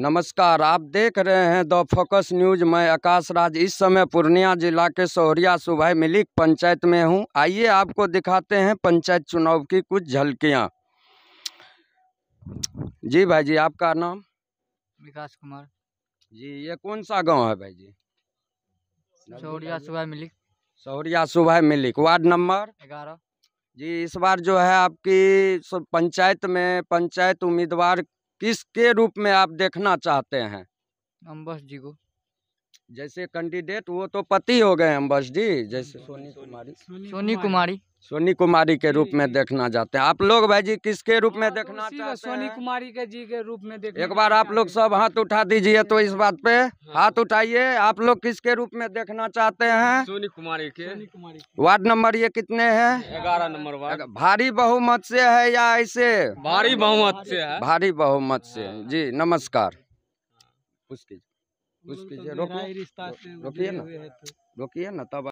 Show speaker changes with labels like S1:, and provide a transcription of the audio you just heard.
S1: नमस्कार आप देख रहे हैं द फोकस न्यूज मैं आकाश राज इस समय पूर्णिया जिला के सोहरिया सुबह मिलिक पंचायत में हूं आइए आपको दिखाते हैं पंचायत चुनाव की कुछ झलकियां जी भाई जी आपका नाम विकास कुमार जी ये कौन सा गांव है भाई जी सोहरिया सुबह मिलिक सोहरिया सुबह मिलिक वार्ड नंबर ग्यारह जी इस बार जो है आपकी पंचायत में पंचायत उम्मीदवार किसके रूप में आप देखना चाहते हैं अम्बस जी को जैसे कैंडिडेट वो तो पति हो गए हम बस जी जैसे हाँ, सोनी कुमारी सोनी कुमारी सोनी कुमारी के रूप में देखना चाहते हैं आप लोग भाई जी किसके रूप में हाँ, तो देखना चाहते हैं सोनी कुमारी के जी के रूप में देख एक बार आप लोग सब हाथ उठा दीजिए तो इस बात पे हाँ। हाथ उठाइए आप लोग किसके रूप में देखना चाहते हैं सोनी कुमारी के वार्ड नंबर ये कितने हैं ग्यारह नंबर वार्ड भारी बहुमत से है या ऐसे भारी बहुमत से भारी बहुमत से जी नमस्कार कुछ कीजिए तो रोकिए रोकिए ना तो। रोकिए ना तब